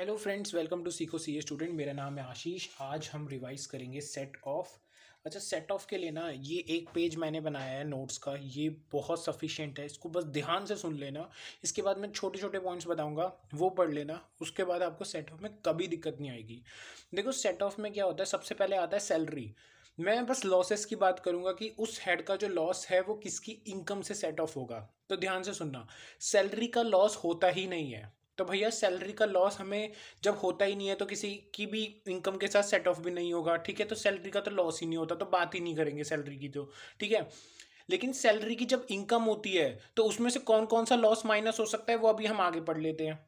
hello friends welcome to सीखो सी student मेरा नाम है आशीष आज हम रिवाइज करेंगे सेट ऑफ अच्छा सेट ऑफ के लिए ना ये एक पेज मैंने बनाया है नोट्स का ये बहुत सफिशिएंट है इसको बस ध्यान से सुन लेना इसके बाद मैं छोटे छोटे पॉइंट्स बताऊंगा वो पढ़ लेना उसके बाद आपको सेट ऑफ में कभी दिक्कत नहीं आएगी देखो सेट ऑफ में क्या होता है सबसे पहले आता है सैलरी मैं बस लॉसेस की बात करूंगा कि उस हेड का जो लॉस है वो किसकी इनकम से सेट ऑफ होगा तो ध्यान से सुनना सैलरी का लॉस होता ही नहीं है तो भैया सैलरी का लॉस हमें जब होता ही नहीं है तो किसी की भी इनकम के साथ सेट ऑफ भी नहीं होगा ठीक है तो सैलरी का तो लॉस ही नहीं होता तो बात ही नहीं करेंगे सैलरी की तो ठीक है लेकिन सैलरी की जब इनकम होती है तो उसमें से कौन कौन सा लॉस माइनस हो सकता है वो अभी हम आगे पढ़ लेते हैं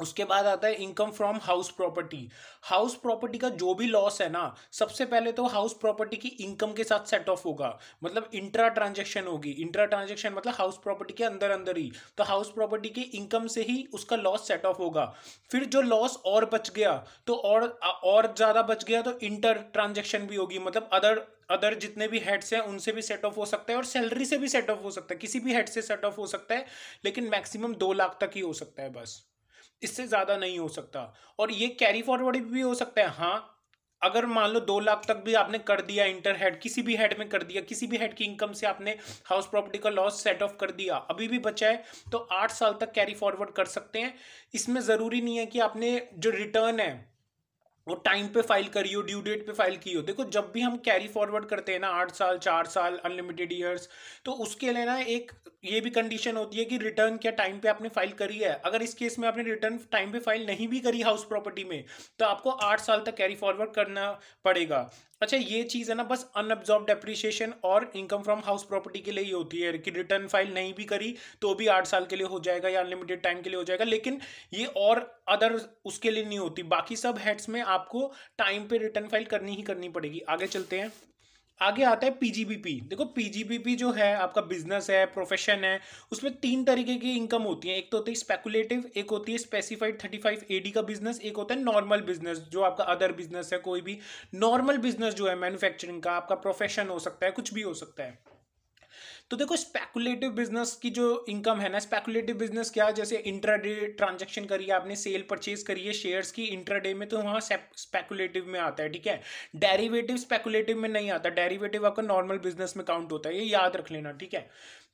उसके बाद आता है income from house property house property का जो भी लॉस है ना सबसे पहले तो हाउस प्रॉपर्टी की इनकम के साथ सेट ऑफ होगा मतलब इंट्रा ट्रांजेक्शन होगी इंट्रा ट्रांजेक्शन मतलब हाउस प्रॉपर्टी के अंदर अंदर ही तो हाउस प्रॉपर्टी के इनकम से ही उसका लॉस सेट ऑफ होगा फिर जो लॉस और बच गया तो और और ज़्यादा बच गया तो इंटर ट्रांजेक्शन भी होगी मतलब अदर अदर जितने भी हेड्स हैं उनसे भी सेट ऑफ हो सकता है और सैलरी से भी सेट ऑफ हो सकता है किसी भी हेड से सेट ऑफ हो सकता है लेकिन मैक्सिमम दो लाख तक ही हो सकता है बस इससे ज़्यादा नहीं हो सकता और ये कैरी फॉरवर्ड भी हो सकता है हाँ अगर मान लो दो लाख तक भी आपने कर दिया इंटर हेड किसी भी हेड में कर दिया किसी भी हेड की इनकम से आपने हाउस प्रॉपर्टी का लॉस सेट ऑफ कर दिया अभी भी बचा है तो आठ साल तक कैरी फॉरवर्ड कर सकते हैं इसमें ज़रूरी नहीं है कि आपने जो रिटर्न है वो टाइम पे फाइल करी हो ड्यू डेट पे फाइल की हो देखो जब भी हम कैरी फॉरवर्ड करते हैं ना आठ साल चार साल अनलिमिटेड ईयर्स तो उसके लिए ना एक ये भी कंडीशन होती है कि रिटर्न क्या टाइम पे आपने फाइल करी है अगर इस केस में आपने रिटर्न टाइम पे फाइल नहीं भी करी हाउस प्रॉपर्टी में तो आपको आठ साल तक कैरी फॉरवर्ड करना पड़ेगा अच्छा ये चीज़ है ना बस अनअब्जॉर्ब डेप्रिसिएशन और इनकम फ्रॉम हाउस प्रॉपर्टी के लिए ही होती है कि रिटर्न फाइल नहीं भी करी तो भी आठ साल के लिए हो जाएगा या अनलिमिटेड टाइम के लिए हो जाएगा लेकिन ये और अदर उसके लिए नहीं होती बाकी सब हेड्स में आपको टाइम पे रिटर्न फाइल करनी ही करनी पड़ेगी आगे चलते हैं आगे आता है पीजीबीपी देखो पीजीबीपी जो है आपका बिजनेस है प्रोफेशन है उसमें तीन तरीके की इनकम होती है एक तो होती है स्पेकुलेटिव एक होती है specified thirty five A D का बिजनेस एक होता है नॉर्मल बिजनेस जो आपका अदर बिजनेस है कोई भी नॉर्मल बिजनेस जो है मैन्युफैक्चरिंग का आपका प्रोफेशन हो सकता है कुछ भी हो सकता है तो देखो स्पेकुलेटिव बिजनेस की जो इनकम है ना स्पेकुलेटिव बिजनेस क्या है जैसे इंट्राडे ट्रांजेक्शन करिए आपने सेल परचेज करिए शेयर्स की इंट्राडे में तो वहाँ स्पेकुलेटिव में आता है ठीक है डेरिवेटिव स्पेकुलेटिव में नहीं आता डेरिवेटिव आपका नॉर्मल बिजनेस में काउंट होता है ये याद रख लेना ठीक है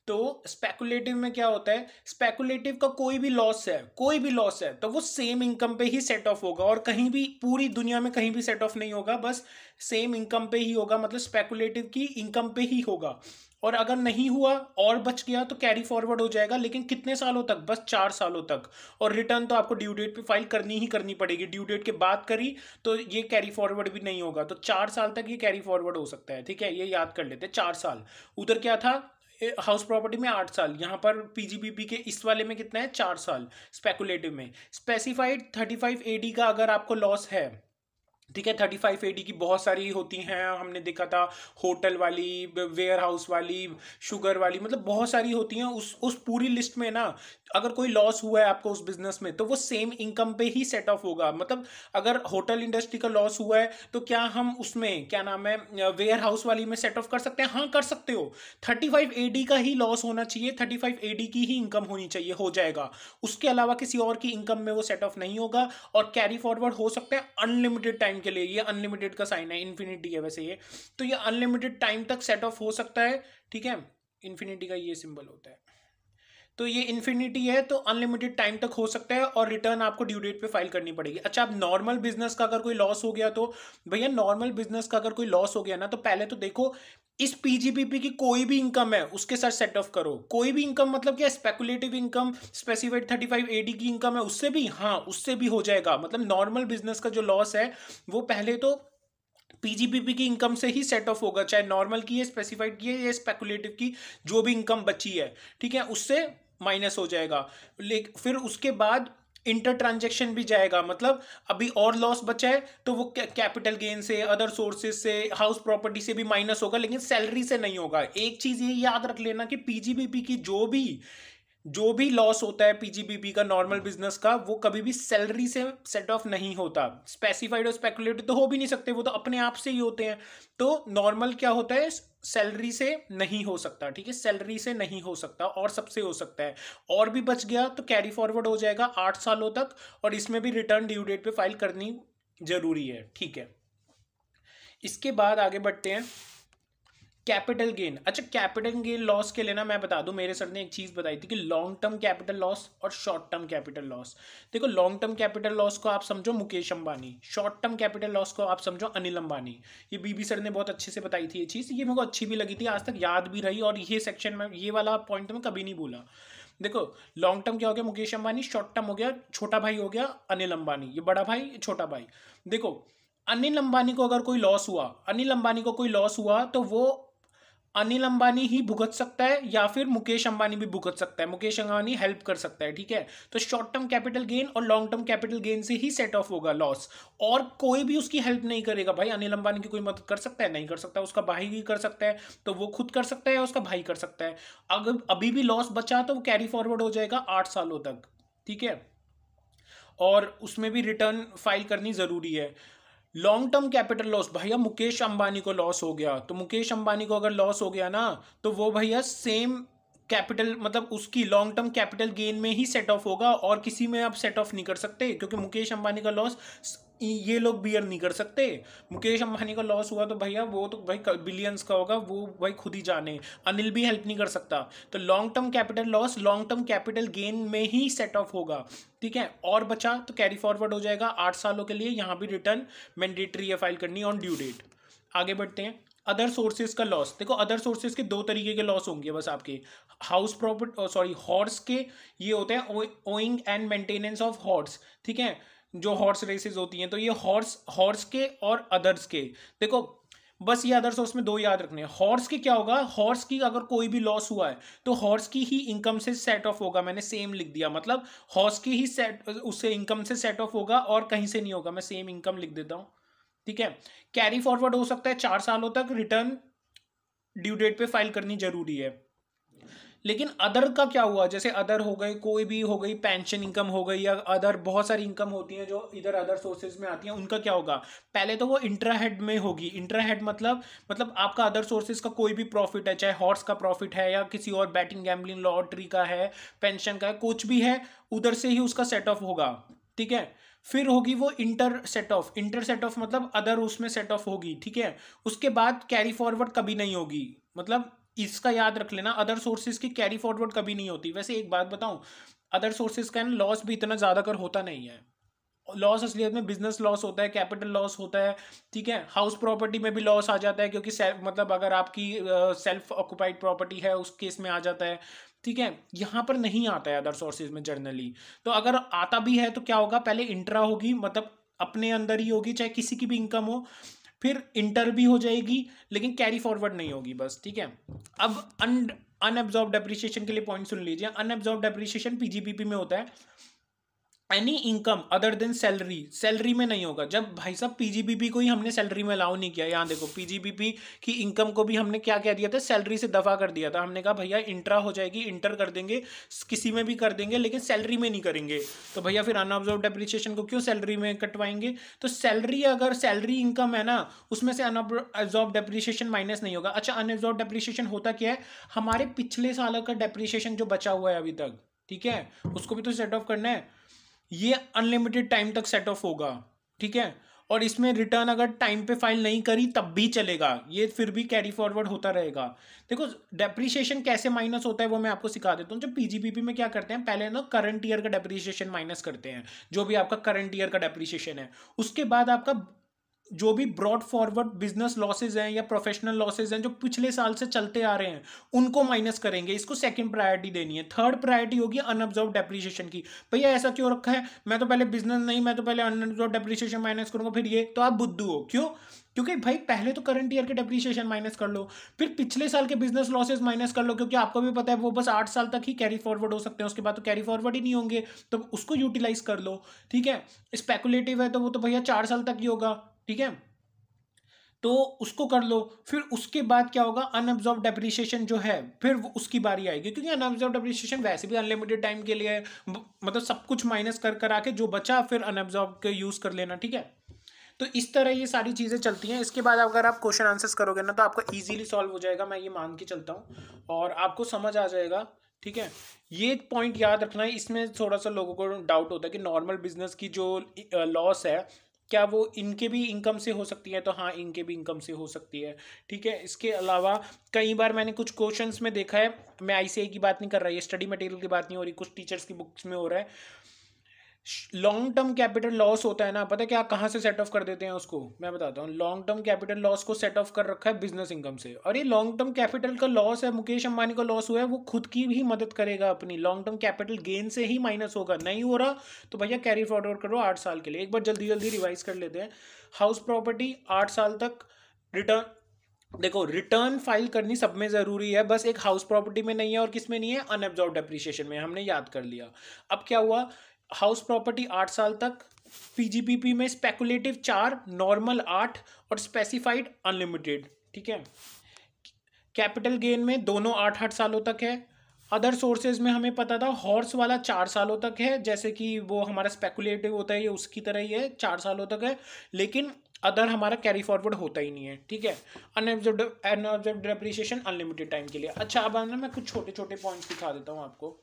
तो स्पेकुलेटिव में क्या होता है स्पेकुलेटिव का कोई भी लॉस है कोई भी लॉस है तो वो सेम इनकम पे ही सेट ऑफ होगा और कहीं भी पूरी दुनिया में कहीं भी सेट ऑफ नहीं होगा बस सेम इनकम पे ही होगा मतलब स्पेकुलेटिव की इनकम पे ही होगा और अगर नहीं हुआ और बच गया तो कैरी फॉरवर्ड हो जाएगा लेकिन कितने सालों तक बस चार सालों तक और रिटर्न तो आपको ड्यू डेट पे फाइल करनी ही करनी पड़ेगी ड्यू डेट के बाद करी तो ये कैरी फॉरवर्ड भी नहीं होगा तो चार साल तक ये कैरी फॉरवर्ड हो सकता है ठीक है ये याद कर लेते चार साल उधर क्या था हाउस प्रॉपर्टी में आठ साल यहाँ पर पीजीबीपी के इस वाले में कितना है चार साल स्पेकुलेटिव में स्पेसिफाइड थर्टी फाइव डी का अगर आपको लॉस है ठीक है थर्टी फाइव एडी की बहुत सारी होती हैं हमने देखा था होटल वाली वेयर हाउस वाली शुगर वाली मतलब बहुत सारी होती हैं उस उस पूरी लिस्ट में ना अगर कोई लॉस हुआ है आपको उस बिजनेस में तो वो सेम इनकम पे ही सेट ऑफ होगा मतलब अगर होटल इंडस्ट्री का लॉस हुआ है तो क्या हम उसमें क्या नाम है वेयर हाउस वाली में सेट ऑफ कर सकते हैं हाँ कर सकते हो थर्टी फाइव एडी का ही लॉस होना चाहिए थर्टी फाइव एडी की ही इनकम होनी चाहिए हो जाएगा उसके अलावा किसी और की इनकम में वो सेट ऑफ नहीं होगा और कैरी फॉरवर्ड हो सकते हैं अनलिमिटेड टाइम के लिए ये अनलिमिटेड का साइन है इन्फिनिटी है वैसे ये तो ये अनलिमिटेड टाइम तक सेट ऑफ हो सकता है ठीक है इन्फिनिटी का ये सिंबल होता है तो ये इन्फिनिटी है तो अनलिमिटेड टाइम तक हो सकता है और रिटर्न आपको ड्यू डेट पे फाइल करनी पड़ेगी अच्छा अब नॉर्मल बिजनेस का अगर कोई लॉस हो गया तो भैया नॉर्मल बिजनेस का अगर कोई लॉस हो गया ना तो पहले तो देखो इस पीजीपीपी की कोई भी इनकम है उसके साथ सेट ऑफ करो कोई भी इनकम मतलब क्या speculative income specified thirty five AD की इनकम है उससे भी हाँ उससे भी हो जाएगा मतलब नॉर्मल बिजनेस का जो लॉस है वो पहले तो पीजीपीपी की इनकम से ही सेट ऑफ होगा चाहे नॉर्मल की है स्पेसिफाइड की है या स्पेकुलेटिव की जो भी इनकम बची है ठीक है उससे माइनस हो जाएगा लेकिन फिर उसके बाद इंटर ट्रांजेक्शन भी जाएगा मतलब अभी और लॉस बचा है तो वो कैपिटल गेन से अदर सोर्सेज से हाउस प्रॉपर्टी से भी माइनस होगा लेकिन सैलरी से नहीं होगा एक चीज़ ये याद रख लेना कि पीजीबीपी की जो भी जो भी लॉस होता है पीजीबीपी का नॉर्मल बिजनेस का वो कभी भी सैलरी से सेट ऑफ नहीं होता स्पेसिफाइड और स्पेकुलेटिव तो हो भी नहीं सकते वो तो अपने आप से ही होते हैं तो नॉर्मल क्या होता है सैलरी से नहीं हो सकता ठीक है सैलरी से नहीं हो सकता और सबसे हो सकता है और भी बच गया तो कैरी फॉरवर्ड हो जाएगा आठ सालों तक और इसमें भी रिटर्न ड्यू डेट पे फाइल करनी जरूरी है ठीक है इसके बाद आगे बढ़ते हैं कैपिटल गेन अच्छा कैपिटल गेन लॉस के लिए ना मैं बता दूं मेरे सर ने एक चीज़ बताई थी कि लॉन्ग टर्म कैपिटल लॉस और शॉर्ट टर्म कैपिटल लॉस देखो लॉन्ग टर्म कैपिटल लॉस को आप समझो Mukesh Ambani short term capital loss को आप समझो अनिल अंबानी ये बीबी सर ने बहुत अच्छे से बताई थी ये चीज़ ये मेरे को अच्छी भी लगी थी आज तक याद भी रही और ये सेक्शन में ये वाला पॉइंट तो मैं कभी नहीं बोला देखो लॉन्ग टर्म क्या हो गया मुकेश अंबानी शॉर्ट टर्म हो गया छोटा भाई हो गया अनिल अंबानी ये बड़ा भाई छोटा भाई देखो अनिल अंबानी को अगर कोई लॉस हुआ अनिल अंबानी को कोई लॉस हुआ तो वो अनिल अंबानी ही भुगत सकता है या फिर मुकेश अंबानी भी भुगत सकता है मुकेश अंबानी हेल्प कर सकता है ठीक है तो शॉर्ट टर्म कैपिटल गेन और लॉन्ग टर्म कैपिटल गेन से ही सेट ऑफ होगा लॉस और कोई भी उसकी हेल्प नहीं करेगा भाई अनिल अंबानी की कोई मदद कर सकता है नहीं कर सकता उसका भाई भी कर सकता है तो वो खुद कर सकता है या उसका भाई कर सकता है अगर अभी भी लॉस बचा तो वो कैरी फॉरवर्ड हो जाएगा आठ सालों तक ठीक है और उसमें भी रिटर्न फाइल करनी ज़रूरी है लॉन्ग टर्म कैपिटल लॉस भैया मुकेश अंबानी को लॉस हो गया तो मुकेश अंबानी को अगर लॉस हो गया ना तो वो भैया सेम कैपिटल मतलब उसकी लॉन्ग टर्म कैपिटल गेन में ही सेट ऑफ होगा और किसी में आप सेट ऑफ नहीं कर सकते क्योंकि मुकेश अंबानी का लॉस ये लोग बियर नहीं कर सकते मुकेश अंबानी का लॉस हुआ तो भैया वो तो भाई बिलियंस का होगा वो भाई खुद ही जाने अनिल भी हेल्प नहीं कर सकता तो long term capital loss long term capital gain में ही सेट ऑफ होगा ठीक है और बचा तो कैरी फॉरवर्ड हो जाएगा आठ सालों के लिए यहाँ भी रिटर्न मैंडेटरी है फाइल करनी ऑन ड्यू डेट आगे बढ़ते हैं अदर सोर्सेज का लॉस देखो अदर सोर्सेज के दो तरीके के लॉस होंगे बस आपके हाउस प्रॉपर्ट सॉरी हॉर्स के ये होते हैं owning and maintenance of horse ठीक है जो हॉर्स रेसेस होती हैं तो ये हॉर्स हॉर्स के और अदर्स के देखो बस ये अदर्स सोर्स में दो याद रखने हैं हॉर्स के क्या होगा हॉर्स की अगर कोई भी लॉस हुआ है तो हॉर्स की ही इनकम से सेट ऑफ होगा मैंने सेम लिख दिया मतलब हॉर्स की ही सेट उससे इनकम से सेट ऑफ होगा और कहीं से नहीं होगा मैं सेम इनकम लिख देता हूँ ठीक है कैरी फॉरवर्ड हो सकता है चार सालों तक रिटर्न ड्यू डेट पे फाइल करनी जरूरी है लेकिन अदर का क्या हुआ जैसे अदर हो गए कोई भी हो गई पेंशन इनकम हो गई या अदर बहुत सारी इनकम होती है जो इधर अदर सोर्सेज में आती हैं उनका क्या होगा पहले तो वो इंट्राहेड में होगी इंट्राहेड मतलब मतलब आपका अदर सोर्सेज का कोई भी प्रॉफिट है चाहे हॉर्स का प्रॉफिट है या किसी और बैटिंग गैमलिंग लॉटरी का है पेंशन का है कुछ भी है उधर से ही उसका सेट ऑफ होगा ठीक है फिर होगी वो inter set off inter set off मतलब अदर उसमें सेट ऑफ होगी ठीक है उसके बाद कैरी फॉरवर्ड कभी नहीं होगी मतलब इसका याद रख लेना अदर सोर्सेज की कैरी फॉरवर्ड कभी नहीं होती वैसे एक बात बताऊं अदर सोर्सेज का ना लॉस भी इतना ज़्यादा कर होता नहीं है लॉस असलियत में बिजनेस लॉस होता है कैपिटल लॉस होता है ठीक है हाउस प्रॉपर्टी में भी लॉस आ जाता है क्योंकि मतलब अगर आपकी सेल्फ ऑक्यूपाइड प्रॉपर्टी है उस केस में आ जाता है ठीक है यहाँ पर नहीं आता है अदर सोर्सेज में जर्नली तो अगर आता भी है तो क्या होगा पहले इंट्रा होगी मतलब अपने अंदर ही होगी चाहे किसी की भी इनकम हो फिर इंटर भी हो जाएगी लेकिन कैरी फॉरवर्ड नहीं होगी बस ठीक है अब अनएब्जॉर्ब डेप्रिसिएशन के लिए पॉइंट सुन लीजिए अनएब्जॉर्ब डेप्रिसिएशन पीजीपीपी में होता है any income other than salary salary में नहीं होगा जब भाई साहब पीजीबीपी को ही हमने सैलरी में अलाउ नहीं किया यहाँ देखो पीजीबीपी की इनकम को भी हमने क्या क्या दिया था सैलरी से दफा कर दिया था हमने कहा भैया इंट्रा हो जाएगी इंटर कर देंगे किसी में भी कर देंगे लेकिन सैलरी में नहीं करेंगे तो भैया फिर अनऑब्जर्व डेप्रिसिएशन को क्यों सैलरी में कटवाएंगे तो सैलरी अगर सैलरी इनकम है ना उसमें से अनऑब्जॉर्व डेप्रिसिएशन माइनस नहीं होगा अच्छा अनऑब्जॉर्व डेप्रिसिएशन होता क्या है हमारे पिछले साल का डेप्रिसिएशन जो बचा हुआ है अभी तक ठीक है उसको भी तो सेट ऑफ करना है ये अनलिमिटेड टाइम तक सेट ऑफ होगा ठीक है और इसमें रिटर्न अगर टाइम पे फाइल नहीं करी तब भी चलेगा ये फिर भी कैरी फॉरवर्ड होता रहेगा देखो डेप्रीशिएशन कैसे माइनस होता है वो मैं आपको सिखा देता हूँ जब पीजीपीपी में क्या करते हैं पहले ना करंट ईयर का डेप्रीशिएशन माइनस करते हैं जो भी आपका करंट ईयर का डेप्रीशिएशन है उसके बाद आपका जो भी ब्रॉड फॉरवर्ड बिजनेस लॉसेज हैं या प्रोफेशनल लॉसेज हैं जो पिछले साल से चलते आ रहे हैं उनको माइनस करेंगे इसको सेकंड प्रायोरिटी देनी है थर्ड प्रायोरिटी होगी अनऑब्जर्व डेप्रिसिएशन की भैया ऐसा क्यों रखा है मैं तो पहले बिजनेस नहीं मैं तो पहले अनऑब्जर्व डेप्रिसिएशन माइनस करूंगा फिर ये तो आप बुद्धू हो क्यों क्योंकि भाई पहले तो करंट ईयर के डेप्रिसिएशन माइनस कर लो फिर पिछले साल के बिजनेस लॉसेज माइनस कर लो क्योंकि आपको भी पता है वो बस आठ साल तक ही कैरी फॉरवर्ड हो सकते हैं उसके बाद तो कैरी फॉरवर्ड ही नहीं होंगे तो उसको यूटिलाइज कर लो ठीक है स्पेकुलेटिव है तो वो तो भैया चार साल तक ही होगा ठीक है तो उसको कर लो फिर उसके बाद क्या होगा अनऑब्जॉर्व डेप्रिशिएशन जो है फिर वो उसकी बारी आएगी क्योंकि अनऑब्जॉर्व डेप्रिशिएशन वैसे भी अनलिमिटेड टाइम के लिए है मतलब सब कुछ माइनस कर कर आके जो बचा फिर अनऑब्जॉर्व के यूज़ कर लेना ठीक है तो इस तरह ये सारी चीज़ें चलती हैं इसके बाद अगर आप क्वेश्चन आंसर्स करोगे ना तो आपका ईजिली सॉल्व हो जाएगा मैं ये मान के चलता हूँ और आपको समझ आ जाएगा ठीक है ये पॉइंट याद रखना है इसमें थोड़ा सा लोगों को डाउट होता है कि नॉर्मल बिजनेस की जो लॉस है क्या वो इनके भी इनकम से हो सकती है तो हाँ इनके भी इनकम से हो सकती है ठीक है इसके अलावा कई बार मैंने कुछ क्वेश्चंस में देखा है मैं आईसीआई की बात नहीं कर रहा है स्टडी मटेरियल की बात नहीं हो रही कुछ टीचर्स की बुक्स में हो रहा है लॉन्ग टर्म कैपिटल लॉस होता है ना पता है क्या कहाँ से सेट ऑफ कर देते हैं उसको मैं बताता हूँ लॉन्ग टर्म कैपिटल लॉस को सेट ऑफ कर रखा है बिजनेस इनकम से और ये लॉन्ग टर्म कैपिटल का लॉस है मुकेश अंबानी का लॉस हुआ है वो खुद की भी मदद करेगा अपनी लॉन्ग टर्म कैपिटल गेन से ही माइनस होगा नहीं हो रहा तो भैया कैरी फॉरवर्ड करो आठ साल के लिए एक बार जल्दी जल्दी रिवाइज कर लेते हैं हाउस प्रॉपर्टी आठ साल तक रिटर्न देखो रिटर्न फाइल करनी सब में ज़रूरी है बस एक हाउस प्रॉपर्टी में नहीं है और किस में नहीं है अनएब्जॉर्ब डेप्रिसिएशन में हमने याद कर लिया अब क्या हुआ हाउस प्रॉपर्टी आठ साल तक पीजीपीपी में स्पेकुलेटिव चार नॉर्मल आठ और स्पेसिफाइड अनलिमिटेड ठीक है कैपिटल गेन में दोनों आठ आठ सालों तक है अदर सोर्सेज में हमें पता था हॉर्स वाला चार सालों तक है जैसे कि वो हमारा स्पेकुलेटिव होता है ये उसकी तरह ही है चार सालों तक है लेकिन अदर हमारा कैरी फॉरवर्ड होता ही नहीं है ठीक है unabsorbed unabsorbed depreciation unlimited time के लिए अच्छा अब मैं कुछ छोटे छोटे पॉइंट्स दिखा देता हूँ आपको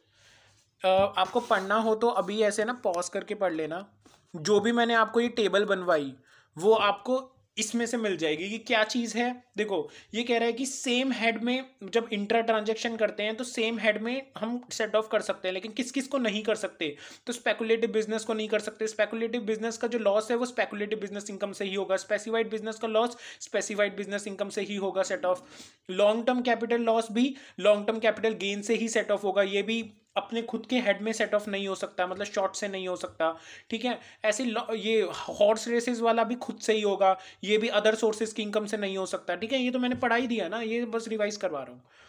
आपको पढ़ना हो तो अभी ऐसे ना पॉज करके पढ़ लेना जो भी मैंने आपको ये टेबल बनवाई वो आपको इसमें से मिल जाएगी कि क्या चीज़ है देखो ये कह रहा है कि सेम हेड में जब इंटर ट्रांजेक्शन करते हैं तो सेम हेड में हम सेट ऑफ कर सकते हैं लेकिन किस किस को नहीं कर सकते तो स्पेकुलेटिव बिजनेस को नहीं कर सकते स्पेकुलेटिव बिजनेस का जो लॉस है वो स्पेकुलेटिव बिजनेस इनकम से ही होगा स्पेसिफाइड बिजनेस का लॉस स्पेसिफाइड बिजनेस इनकम से ही होगा set off long term capital loss भी लॉन्ग टर्म कैपिटल गेन से ही सेट ऑफ होगा ये भी अपने खुद के हेड में सेट ऑफ नहीं हो सकता मतलब शॉट से नहीं हो सकता ठीक है ऐसे ये हॉर्स रेसेस वाला भी खुद से ही होगा ये भी अदर सोर्सेज की इनकम से नहीं हो सकता ठीक है ये तो मैंने पढ़ा ही दिया ना ये बस रिवाइज करवा रहा हूँ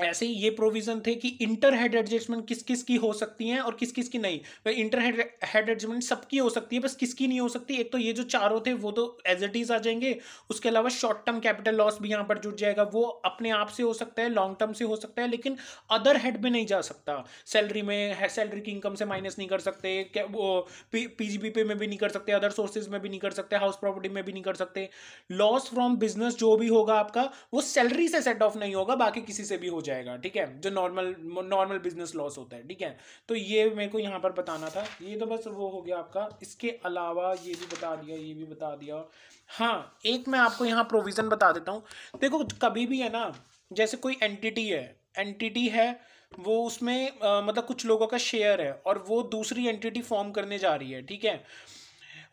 ऐसे ही ये प्रोविजन थे कि इंटर हेड एडजस्टमेंट किस किस की हो सकती है और किस किस की नहीं इंटर हेड हेड एडजस्टमेंट सबकी हो सकती है बस किसकी नहीं हो सकती एक तो ये जो चारों थे वो तो एज इट इज आ जाएंगे उसके अलावा शॉर्ट टर्म कैपिटल लॉस भी यहाँ पर जुट जाएगा वो अपने आप से हो सकता है लॉन्ग टर्म से हो सकता है लेकिन अदर हेड में नहीं जा सकता सैलरी में सैलरी की इनकम से माइनस नहीं कर सकते वो पीजीबी पे में भी नहीं कर सकते अदर सोर्सेज में भी नहीं कर सकते हाउस प्रॉपर्टी में भी नहीं कर सकते लॉस फ्रॉम बिजनेस जो भी होगा आपका वो सैलरी से सेट ऑफ नहीं होगा बाकी किसी से भी हो जाए जाएगा ठीक है जो नॉर्मल नॉर्मल बिजनेस लॉस होता है ठीक है तो ये मेरे को यहाँ पर बताना था ये तो बस वो हो गया आपका इसके अलावा ये भी बता दिया ये भी बता दिया हाँ एक मैं आपको यहाँ प्रोविज़न बता देता हूँ देखो कभी भी है ना जैसे कोई एंटिटी है एंटिटी है वो उसमें आ, मतलब कुछ लोगों का शेयर है और वो दूसरी एंटिटी फॉर्म करने जा रही है ठीक है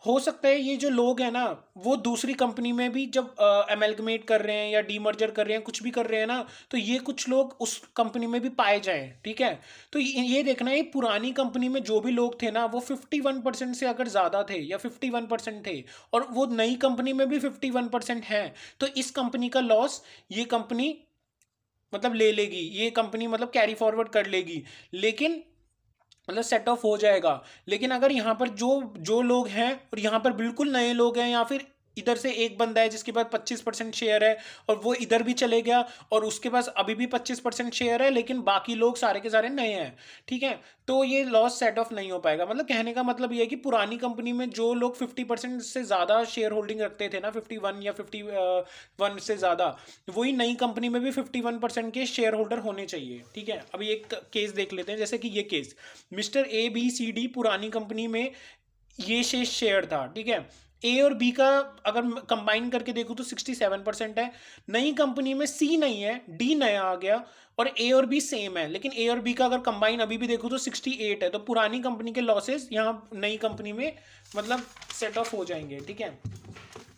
हो सकता है ये जो लोग हैं ना वो दूसरी कंपनी में भी जब एमेलगमेट कर रहे हैं या डीमर्जर कर रहे हैं कुछ भी कर रहे हैं ना तो ये कुछ लोग उस कंपनी में भी पाए जाएं ठीक है तो ये देखना है पुरानी कंपनी में जो भी लोग थे ना वो फिफ्टी वन परसेंट से अगर ज़्यादा थे या फिफ्टी वन परसेंट थे और वो नई कंपनी में भी फिफ्टी वन परसेंट हैं तो इस कंपनी का लॉस ये कंपनी मतलब ले लेगी ये कंपनी मतलब कैरी फॉरवर्ड कर लेगी लेकिन मतलब सेट ऑफ हो जाएगा लेकिन अगर यहाँ पर जो जो लोग हैं और यहाँ पर बिल्कुल नए लोग हैं या फिर इधर से एक बंदा है जिसके पास पच्चीस परसेंट शेयर है और वो इधर भी चले गया और उसके पास अभी भी पच्चीस परसेंट शेयर है लेकिन बाकी लोग सारे के सारे नए हैं ठीक है तो ये लॉस सेट ऑफ नहीं हो पाएगा मतलब कहने का मतलब ये है कि पुरानी कंपनी में जो लोग फिफ्टी परसेंट से ज़्यादा शेयर होल्डिंग रखते थे ना फिफ्टी वन या फिफ्टी वन से ज़्यादा वही नई कंपनी में भी फिफ्टी वन परसेंट के शेयर होल्डर होने चाहिए ठीक है अभी एक केस देख लेते हैं जैसे कि ये case mister A B C D पुरानी कंपनी में ये शेष शेयर था ठीक है ए और बी का अगर कंबाइन करके देखूँ तो सिक्सटी सेवन परसेंट है नई कंपनी में सी नहीं है डी नया आ गया और ए और बी सेम है लेकिन ए और बी का अगर कंबाइन अभी भी देखूँ तो सिक्सटी एट है तो पुरानी कंपनी के लॉसेस यहाँ नई कंपनी में मतलब सेट ऑफ हो जाएंगे ठीक है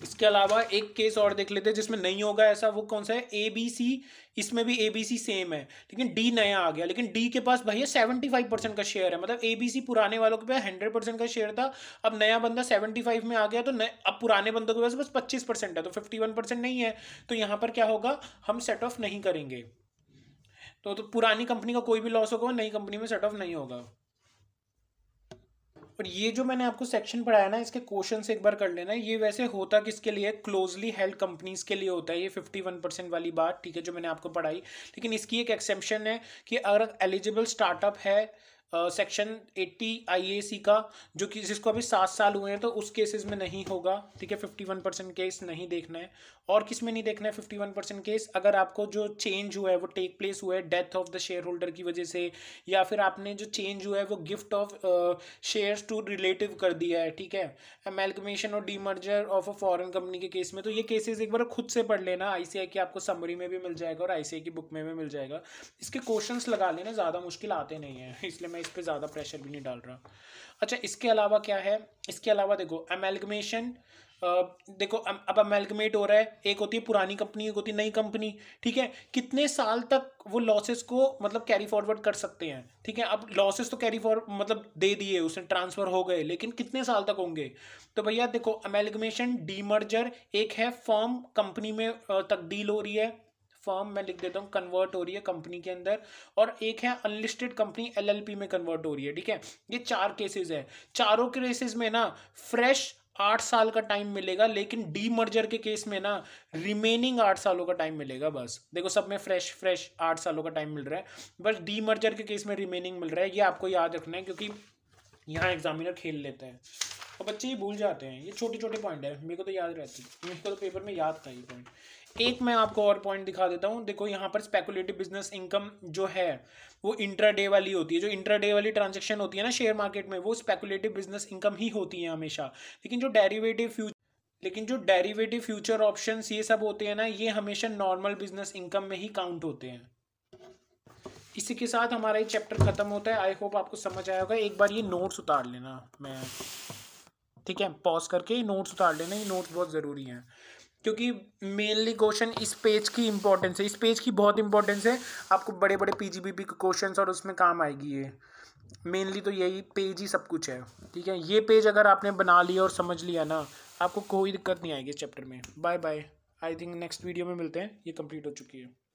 इसके अलावा एक केस और देख लेते हैं जिसमें नहीं होगा ऐसा वो कौन सा है ए बी सी इसमें भी ए बी सी सेम है लेकिन डी नया आ गया लेकिन डी के पास भैया सेवेंटी फाइव परसेंट का शेयर है मतलब ए बी सी पुराने वालों के पास हंड्रेड परसेंट का शेयर था अब नया बंदा सेवेंटी फाइव में आ गया तो अब पुराने बंदों के पास बस पच्चीस परसेंट है तो फिफ्टी वन परसेंट नहीं है तो यहाँ पर क्या होगा हम सेट ऑफ नहीं करेंगे तो, तो पुरानी कंपनी का कोई भी लॉस होगा नई कंपनी में सेट ऑफ नहीं होगा पर ये जो मैंने आपको सेक्शन पढ़ाया ना इसके क्वेश्चन एक बार कर लेना ये वैसे होता किसके लिए क्लोजली हेल्ड कंपनीज के लिए होता है ये फिफ्टी वन परसेंट वाली बात ठीक है जो मैंने आपको पढ़ाई लेकिन इसकी एक एक्सेप्शन है कि अगर एलिजिबल स्टार्टअप है सेक्शन एट्टी आईएसी का जो कि जिसको अभी सात साल हुए हैं तो उस केसेस में नहीं होगा ठीक है फिफ्टी वन परसेंट केस नहीं देखना है और किस में नहीं देखना है फिफ्टी वन परसेंट केस अगर आपको जो चेंज हुआ है वो टेक प्लेस हुआ है death of the shareholder की वजह से या फिर आपने जो चेंज हुआ है वो gift of shares to relative कर दिया है ठीक है मेलकमेशन और demerger of a foreign company के केस में तो ये केसेज एक बार खुद से पढ़ लेना आई की आपको समरी में भी मिल जाएगा और आई की बुक में भी मिल जाएगा इसके क्वेश्चन लगा लेना ज़्यादा मुश्किल आते नहीं है इसलिए मैं इस पर ज़्यादा प्रेशर भी नहीं डाल रहा अच्छा इसके अलावा क्या है इसके अलावा देखो एमेलगमेशन देखो अब अमेलगमेट हो रहा है एक होती है पुरानी कंपनी एक होती है नई कंपनी ठीक है कितने साल तक वो लॉसेस को मतलब कैरी फॉरवर्ड कर सकते हैं ठीक है अब लॉसेस तो कैरी फॉर मतलब दे दिए उसने ट्रांसफ़र हो गए लेकिन कितने साल तक होंगे तो भैया देखो अमेलगमेशन डीमर्जर एक है फॉर्म कंपनी में तकदील हो रही है फॉर्म मैं लिख देता हूँ कन्वर्ट हो रही है कंपनी के अंदर और एक है अनलिस्टेड कंपनी एलएलपी में कन्वर्ट हो रही है ठीक है ये चार केसेस हैं चारों केसेस में ना फ्रेश आठ साल का टाइम मिलेगा लेकिन डी मर्जर के केस में ना रिमेनिंग आठ सालों का टाइम मिलेगा बस देखो सब में फ्रेश फ्रेश आठ सालों का टाइम मिल रहा है बस डी मर्जर के केस में रिमेनिंग मिल रहा है ये आपको याद रखना है क्योंकि यहाँ एग्जामिनर खेल लेते हैं और बच्चे ये भूल जाते हैं ये छोटे छोटे पॉइंट है मेरे को तो याद रहती है मेरे को तो पेपर में याद था ये पॉइंट एक मैं आपको और पॉइंट दिखा देता हूँ देखो यहाँ पर स्पेकुलेटिव बिजनेस इनकम जो है वो इंट्राडे वाली होती है जो इंट्राडे वाली ट्रांजेक्शन होती है ना शेयर मार्केट में वो स्पेकुलेटिव बिजनेस इनकम ही होती है हमेशा लेकिन जो डेरीवेटिव फ्यूचर लेकिन जो डेरिवेटिव फ्यूचर ऑप्शंस ये सब होते हैं ना ये हमेशा नॉर्मल बिजनेस इनकम में ही काउंट होते हैं इसी के साथ हमारा ये चैप्टर ख़त्म होता है आई होप आपको समझ आया होगा एक बार ये नोट्स उतार लेना मैं ठीक है पॉज करके नोट्स उतार लेना ये नोट्स बहुत ज़रूरी हैं क्योंकि मेनली क्वेश्चन इस पेज की इंपॉर्टेंस है इस पेज की बहुत इंपॉर्टेंस है आपको बड़े बड़े पी के क्वेश्चन और उसमें काम आएगी ये मेनली तो यही पेज ही सब कुछ है ठीक है ये पेज अगर आपने बना लिया और समझ लिया ना आपको कोई दिक्कत नहीं आएगी इस चैप्टर में bye bye I think next video में मिलते हैं ये कंप्लीट हो चुकी है